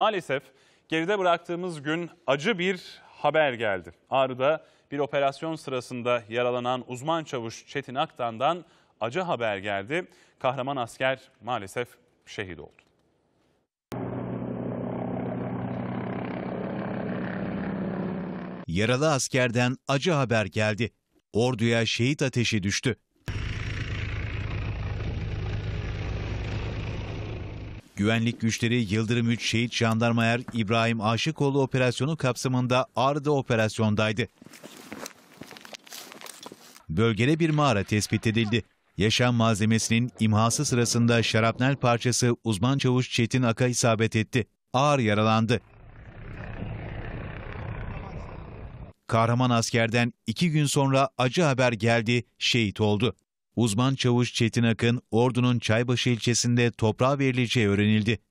Maalesef geride bıraktığımız gün acı bir haber geldi. Ağrı'da bir operasyon sırasında yaralanan uzman çavuş Çetin Aktan'dan acı haber geldi. Kahraman asker maalesef şehit oldu. Yaralı askerden acı haber geldi. Orduya şehit ateşi düştü. Güvenlik güçleri Yıldırım 3 Şehit Jandarma İbrahim Aşıkoğlu operasyonu kapsamında Ağrı'da operasyondaydı. Bölgede bir mağara tespit edildi. Yaşam malzemesinin imhası sırasında şarapnel parçası uzman çavuş Çetin Aka isabet etti. Ağır yaralandı. Kahraman askerden iki gün sonra acı haber geldi, şehit oldu. Uzman çavuş Çetin Akın, Ordu'nun Çaybaşı ilçesinde toprağa verileceği öğrenildi.